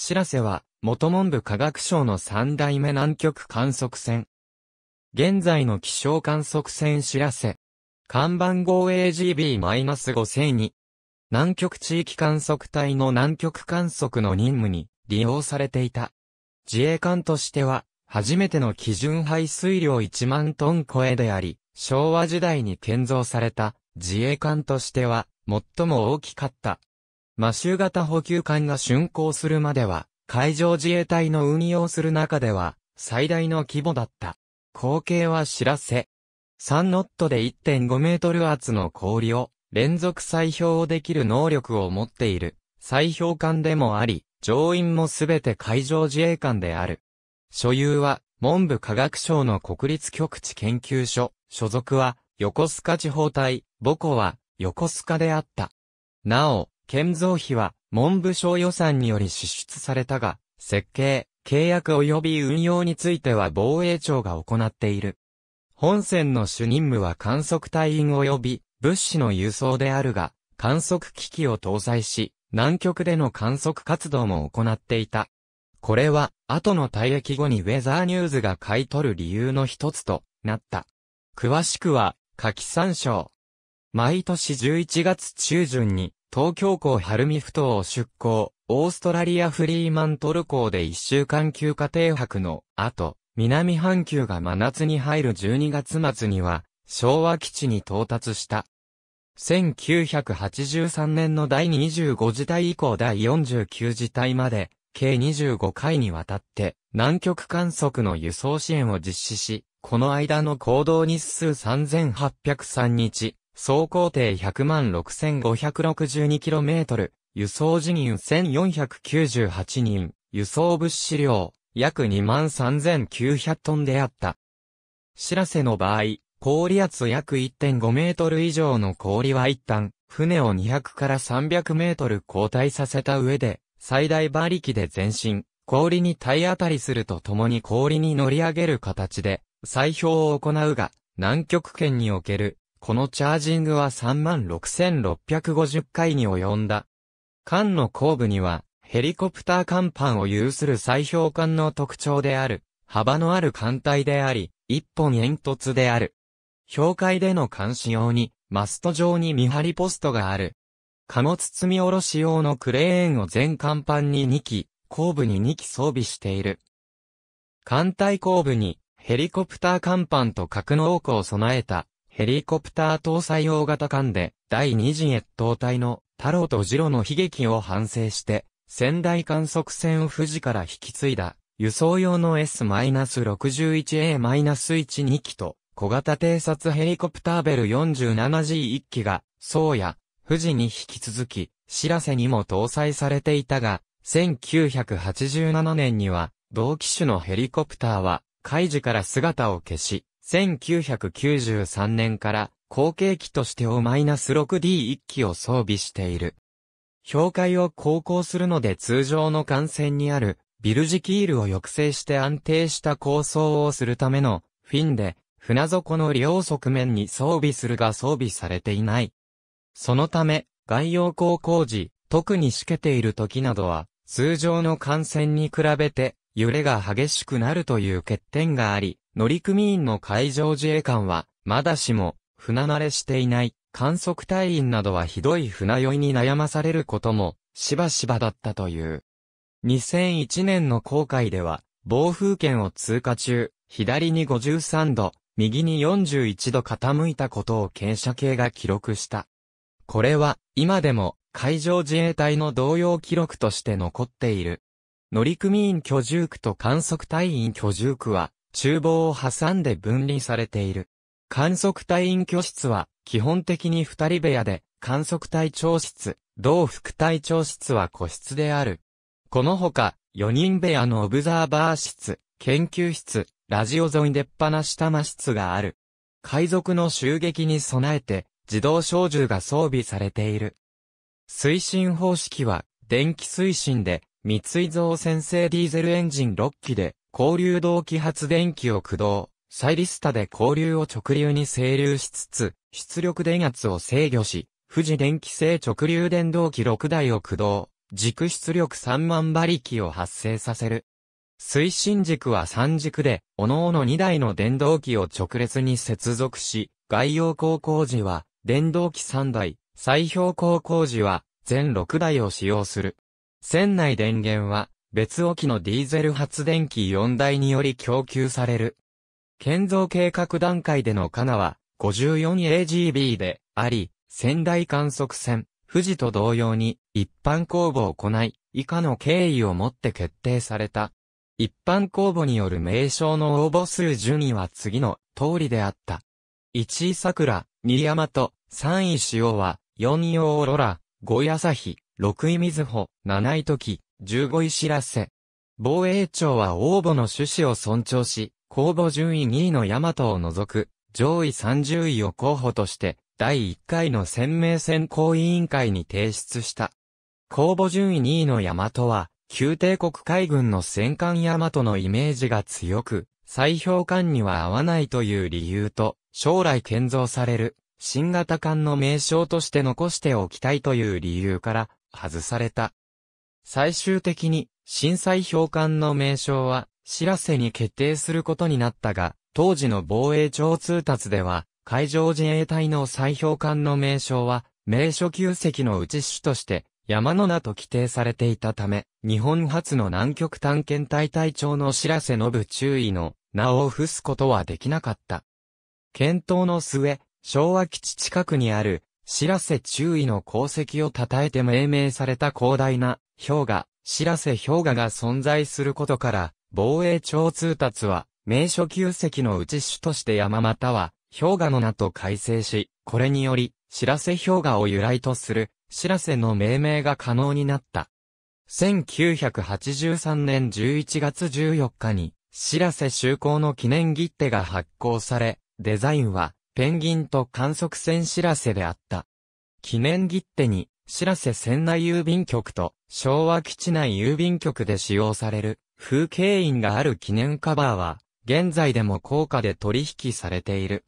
しらせは、元文部科学省の三代目南極観測船。現在の気象観測船しらせ。看板号 AGB-5002。南極地域観測隊の南極観測の任務に利用されていた。自衛艦としては、初めての基準排水量1万トン超えであり、昭和時代に建造された自衛艦としては、最も大きかったマシュ型補給艦が竣工するまでは、海上自衛隊の運用する中では、最大の規模だった。光景は知らせ。3ノットで1.5メートル厚の氷を連続砕氷できる能力を持っている砕氷艦でもあり、乗員もすべて海上自衛官である。所有は文部科学省の国立局地研究所、所属は横須賀地方隊、母校は横須賀であった。なお、建造費は文部省予算により支出されたが、設計、契約及び運用については防衛庁が行っている。本線の主任務は観測隊員及び物資の輸送であるが、観測機器を搭載し、南極での観測活動も行っていた。これは、後の退役後にウェザーニューズが買い取る理由の一つとなった。詳しくは、下記参照。毎年11月中旬に、東京港晴海ふ頭を出港、オーストラリアフリーマントル港で一週間休暇停泊の後、南半球が真夏に入る12月末には、昭和基地に到達した。1983年の第25次隊以降第49次隊まで、計25回にわたって、南極観測の輸送支援を実施し、この間の行動日数3803日、総工程100万 6562km、輸送人員1498人、輸送物資量、約2万3900トンであった。しらせの場合、氷圧約1.5メートル以上の氷は一旦、船を200から300メートル後退させた上で、最大馬力で前進、氷に体当たりするとともに氷に乗り上げる形で、砕氷を行うが、南極圏におけるこのチャージングは36,650回に及んだ。艦の後部には、ヘリコプター艦板を有する砕氷艦の特徴である、幅のある艦隊であり、一本煙突である。氷海での監視用に、マスト状に見張りポストがある。貨物積み下ろし用のクレーンを全艦板に2機、後部に2機装備している。艦隊後部に、ヘリコプター艦板と格納庫を備えた、ヘリコプター搭載大型艦で、第二次越冬隊の太郎とジロの悲劇を反省して、仙台観測船を富士から引き継いだ、輸送用の S-61A-12 機と、小型偵察ヘリコプターベル 47G1 機が、宗谷、富士に引き続き、知らせにも搭載されていたが、1987年には、同機種のヘリコプターは、海事から姿を消し、1993年から後継機として O-6D1 機を装備している。氷海を航行するので通常の艦船にあるビルジキールを抑制して安定した構想をするためのフィンで船底の両側面に装備するが装備されていない。そのため、外洋航行時、特にしけている時などは、通常の艦船に比べて揺れが激しくなるという欠点があり、乗組員の海上自衛官は、まだしも、船慣れしていない、観測隊員などはひどい船酔いに悩まされることも、しばしばだったという。2001年の航海では、暴風圏を通過中、左に53度、右に41度傾いたことを傾斜計が記録した。これは、今でも、海上自衛隊の同様記録として残っている。乗組員居住区と観測隊員居住区は、厨房を挟んで分離されている。観測隊員居室は、基本的に二人部屋で、観測隊長室、同副隊長室は個室である。このほか、四人部屋のオブザーバー室、研究室、ラジオ沿い出っ放し玉室がある。海賊の襲撃に備えて、自動小銃が装備されている。推進方式は、電気推進で、三井造船製ディーゼルエンジン6機で、交流動機発電機を駆動、サイリスタで交流を直流に整流しつつ、出力電圧を制御し、富士電気製直流電動機6台を駆動、軸出力3万馬力を発生させる。推進軸は3軸で、各々2台の電動機を直列に接続し、外洋高工時は、電動機3台、再氷高工時は、全6台を使用する。船内電源は、別置きのディーゼル発電機4台により供給される。建造計画段階でのカナは 54AGB であり、仙台観測船、富士と同様に一般公募を行い、以下の経緯をもって決定された。一般公募による名称の応募数順位は次の通りであった。1位桜、2位山と、3位塩は、4位オーロラ、5位朝日、6位水穂、7位時、15位知らせ。防衛庁は応募の趣旨を尊重し、公募順位2位の大和を除く、上位30位を候補として、第1回の戦明選考委員会に提出した。公募順位2位の大和は、旧帝国海軍の戦艦大和のイメージが強く、再評艦には合わないという理由と、将来建造される、新型艦の名称として残しておきたいという理由から、外された。最終的に、震災評判の名称は、知らせに決定することになったが、当時の防衛庁通達では、海上自衛隊の再評判の名称は、名所旧跡のうち種として、山の名と規定されていたため、日本初の南極探検隊隊長の知らせの部注意の名を付すことはできなかった。検討の末、昭和基地近くにある、知らせ注意の功績を称えて命名された広大な氷河、白瀬氷河が存在することから、防衛庁通達は、名所旧跡のうち主として山または、氷河の名と改正し、これにより、白瀬氷河を由来とする、白瀬の命名が可能になった。1983年11月14日に、白瀬就航の記念切手が発行され、デザインは、ペンギンと観測船白瀬であった。記念切手に、白瀬仙内郵便局と昭和基地内郵便局で使用される風景印がある記念カバーは、現在でも高価で取引されている。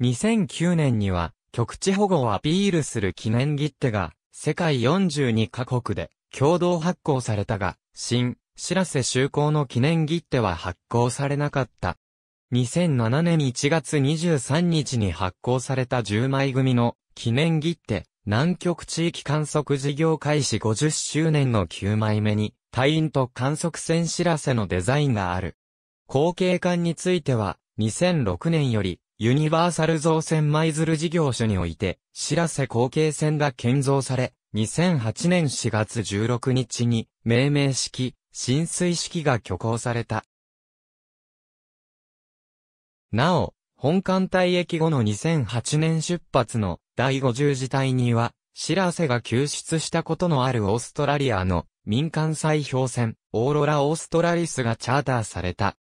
2009年には、局地保護をアピールする記念切手が、世界42カ国で共同発行されたが、新、白瀬就航の記念切手は発行されなかった。2007年1月23日に発行された10枚組の記念切手、南極地域観測事業開始50周年の9枚目に、隊員と観測船しらせのデザインがある。後継艦については、2006年より、ユニバーサル造船舞鶴事業所において、しらせ後継船が建造され、2008年4月16日に、命名式、浸水式が挙行された。なお、本艦隊役後の2008年出発の第50次隊には、シラセが救出したことのあるオーストラリアの民間砕氷船、オーロラ・オーストラリスがチャーターされた。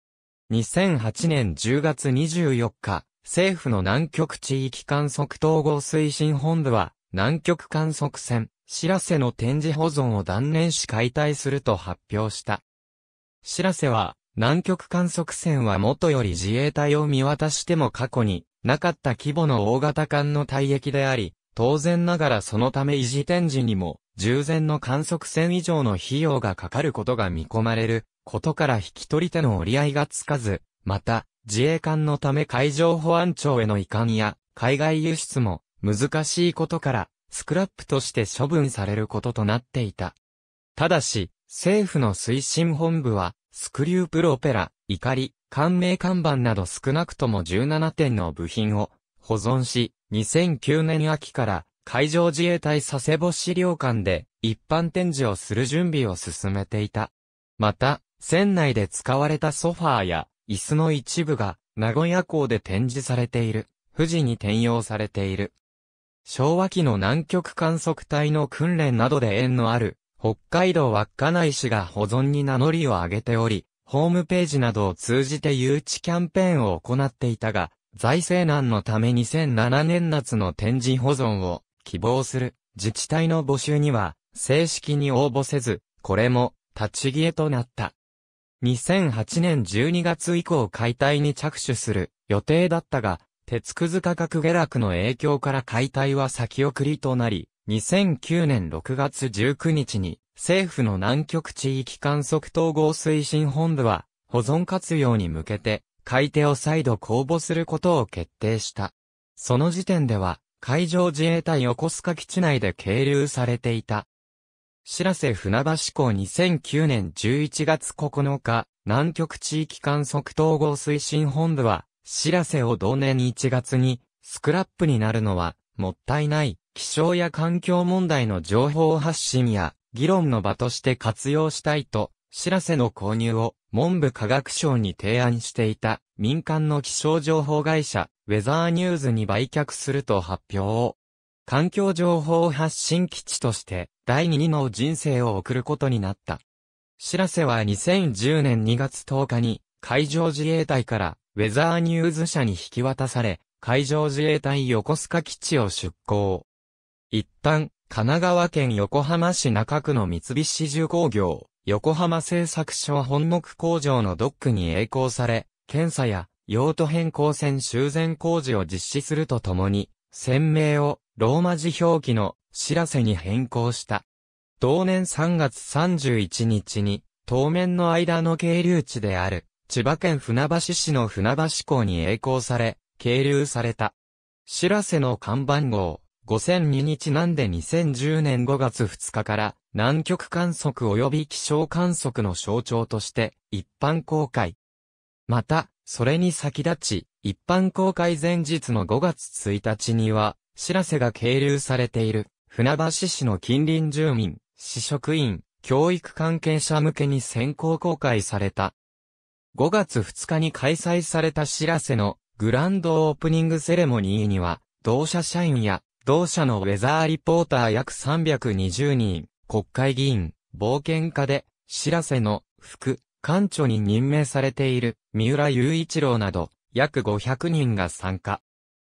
2008年10月24日、政府の南極地域観測統合推進本部は、南極観測船、しらせの展示保存を断念し解体すると発表した。しらせは、南極観測船は元より自衛隊を見渡しても過去に、なかった規模の大型艦の退役であり、当然ながらそのため維持展示にも、従前の観測船以上の費用がかかることが見込まれる、ことから引き取り手の折り合いがつかず、また、自衛艦のため海上保安庁への移管や、海外輸出も、難しいことから、スクラップとして処分されることとなっていた。ただし、政府の推進本部は、スクリュープロペラ、怒り、官名看板など少なくとも17点の部品を保存し、2009年秋から海上自衛隊佐世保資料館で一般展示をする準備を進めていた。また、船内で使われたソファーや椅子の一部が名古屋港で展示されている、富士に転用されている。昭和期の南極観測隊の訓練などで縁のある、北海道稚内市が保存に名乗りを上げており、ホームページなどを通じて誘致キャンペーンを行っていたが、財政難のため2007年夏の展示保存を希望する自治体の募集には正式に応募せず、これも立ち消えとなった。2008年12月以降解体に着手する予定だったが、鉄くず価格下落の影響から解体は先送りとなり、2009年6月19日に政府の南極地域観測統合推進本部は、保存活用に向けて、買い手を再度公募することを決定した。その時点では、海上自衛隊横須賀基地内で係留されていた。しらせ船橋港2009年11月9日、南極地域観測統合推進本部は、しらせを同年1月に、スクラップになるのは、もったいない、気象や環境問題の情報発信や、議論の場として活用したいと、知らせの購入を文部科学省に提案していた民間の気象情報会社、ウェザーニューズに売却すると発表。環境情報発信基地として第二の人生を送ることになった。知らせは2010年2月10日に海上自衛隊からウェザーニューズ社に引き渡され、海上自衛隊横須賀基地を出港。一旦、神奈川県横浜市中区の三菱重工業、横浜製作所本木工場のドックに栄光され、検査や用途変更線修繕工事を実施するとともに、船名をローマ字表記の知らせに変更した。同年3月31日に、当面の間の係流地である、千葉県船橋市の船橋港に栄光され、係流された。知らせの看板号、5002日なんで2010年5月2日から南極観測及び気象観測の象徴として一般公開。また、それに先立ち、一般公開前日の5月1日には、知らせが係留されている船橋市の近隣住民、市職員、教育関係者向けに先行公開された。5月2日に開催された知らせのグランドオープニングセレモニーには、同社社員や同社のウェザーリポーター約320人、国会議員、冒険家で、知らせの、副、官庁に任命されている、三浦雄一郎など、約500人が参加。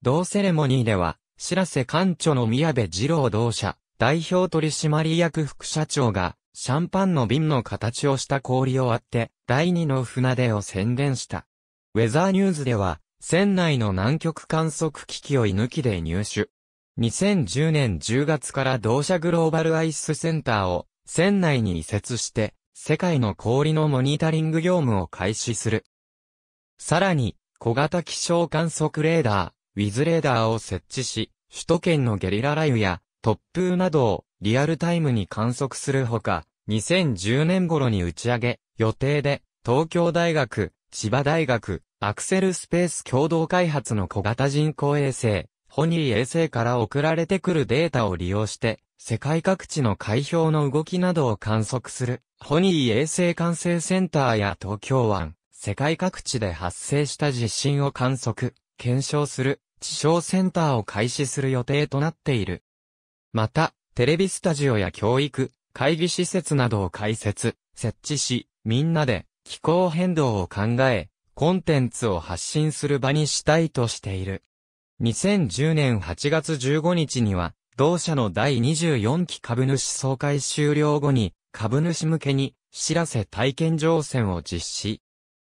同セレモニーでは、知らせ官庁の宮部二郎同社、代表取締役副社長が、シャンパンの瓶の形をした氷を割って、第二の船出を宣伝した。ウェザーニューズでは、船内の南極観測機器を居抜きで入手。2010年10月から同社グローバルアイスセンターを船内に移設して、世界の氷のモニタリング業務を開始する。さらに、小型気象観測レーダー、ウィズレーダーを設置し、首都圏のゲリラ雷雨や突風などをリアルタイムに観測するほか、2010年頃に打ち上げ、予定で東京大学、千葉大学、アクセルスペース共同開発の小型人工衛星、ホニー衛星から送られてくるデータを利用して、世界各地の海氷の動きなどを観測する、ホニー衛星管制センターや東京湾、世界各地で発生した地震を観測、検証する、地小センターを開始する予定となっている。また、テレビスタジオや教育、会議施設などを開設、設置し、みんなで気候変動を考え、コンテンツを発信する場にしたいとしている。2010年8月15日には、同社の第24期株主総会終了後に、株主向けに、知らせ体験乗船を実施。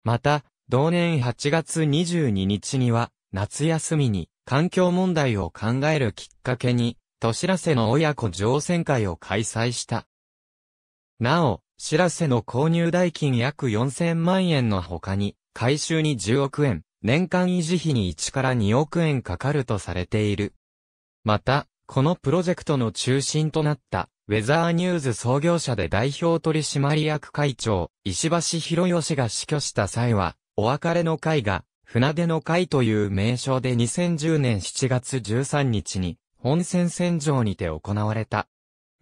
また、同年8月22日には、夏休みに環境問題を考えるきっかけに、と知らせの親子乗船会を開催した。なお、知らせの購入代金約4000万円の他に、回収に10億円、年間維持費に1から2億円かかるとされている。また、このプロジェクトの中心となった、ウェザーニューズ創業者で代表取締役会長、石橋博義が死去した際は、お別れの会が、船出の会という名称で2010年7月13日に、本戦線上にて行われた。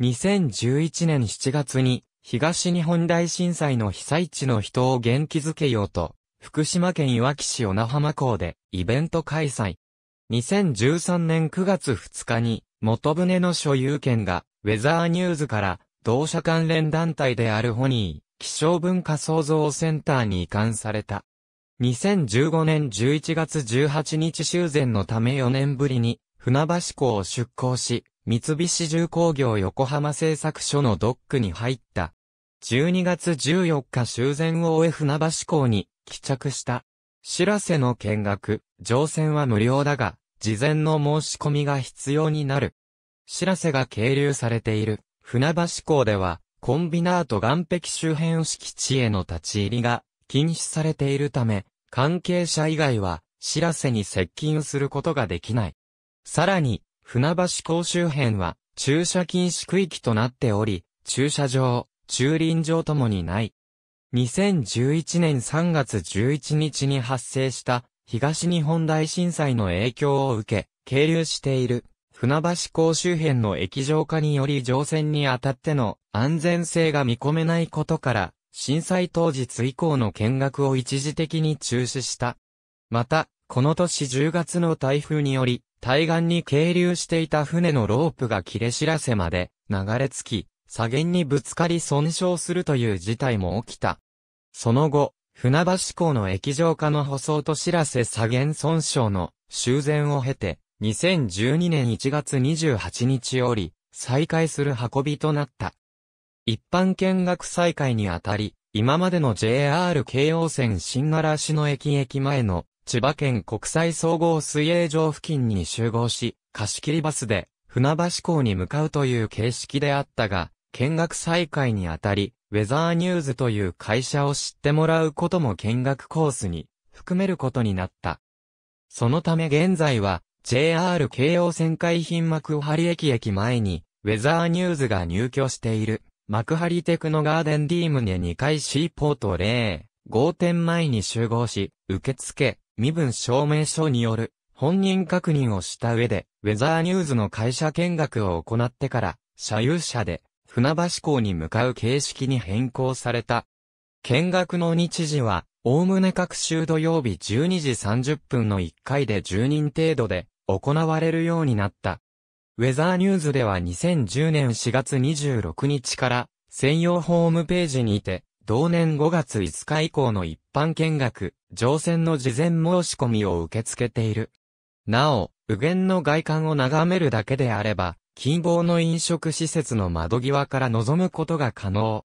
2011年7月に、東日本大震災の被災地の人を元気づけようと、福島県いわき市小名浜港でイベント開催。2013年9月2日に、元船の所有権が、ウェザーニューズから、同社関連団体であるホニー、気象文化創造センターに移管された。2015年11月18日修繕のため4年ぶりに、船橋港を出港し、三菱重工業横浜製作所のドックに入った。12月14日修繕を終え船橋港に帰着した。しらせの見学、乗船は無料だが、事前の申し込みが必要になる。しらせが係留されている、船橋港では、コンビナート岸壁周辺敷地への立ち入りが禁止されているため、関係者以外は、しらせに接近することができない。さらに、船橋港周辺は、駐車禁止区域となっており、駐車場、駐輪場ともにない。2011年3月11日に発生した東日本大震災の影響を受け、係留している船橋港周辺の液状化により乗船にあたっての安全性が見込めないことから、震災当日以降の見学を一時的に中止した。また、この年10月の台風により、対岸に係留していた船のロープが切れ知らせまで流れ着き、左舷にぶつかり損傷するという事態も起きた。その後、船橋港の液状化の舗装と知らせ左舷損傷の修繕を経て、2012年1月28日より、再開する運びとなった。一般見学再開にあたり、今までの JR 京王線新柄市の駅駅前の千葉県国際総合水泳場付近に集合し、貸し切りバスで船橋港に向かうという形式であったが、見学再開にあたり、ウェザーニューズという会社を知ってもらうことも見学コースに含めることになった。そのため現在は JR 京王線海浜幕張駅駅前にウェザーニューズが入居している幕張テクノガーデンディームネ2階 C ポート0合点前に集合し、受付、身分証明書による本人確認をした上で、ウェザーニューズの会社見学を行ってから、社有者で船橋港に向かう形式に変更された。見学の日時は、おおむね各週土曜日12時30分の1回で10人程度で行われるようになった。ウェザーニューズでは2010年4月26日から専用ホームページにて、同年5月5日以降の一般見学、乗船の事前申し込みを受け付けている。なお、右舷の外観を眺めるだけであれば、近傍の飲食施設の窓際から望むことが可能。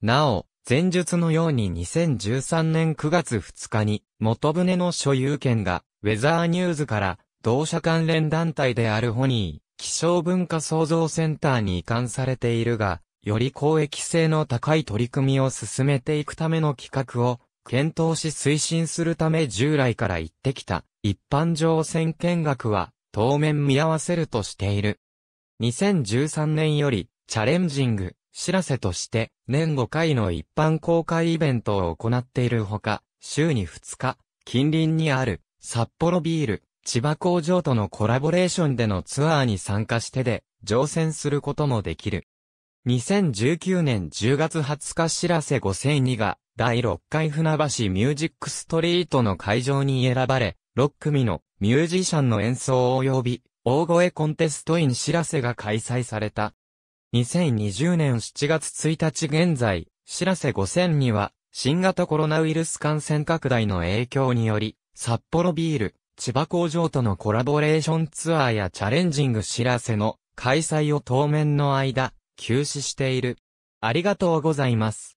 なお、前述のように2013年9月2日に、元船の所有権が、ウェザーニューズから、同社関連団体であるホニー、気象文化創造センターに移管されているが、より公益性の高い取り組みを進めていくための企画を、検討し推進するため従来から言ってきた、一般乗船見学は、当面見合わせるとしている。2013年より、チャレンジング、知らせとして、年5回の一般公開イベントを行っているほか、週に2日、近隣にある、札幌ビール、千葉工場とのコラボレーションでのツアーに参加してで、乗船することもできる。2019年10月20日知らせ5002が、第6回船橋ミュージックストリートの会場に選ばれ、6組のミュージシャンの演奏を及び大声コンテストイン知らせが開催された。2020年7月1日現在、知らせ5000には、新型コロナウイルス感染拡大の影響により、札幌ビール、千葉工場とのコラボレーションツアーやチャレンジング知らせの開催を当面の間、休止している。ありがとうございます。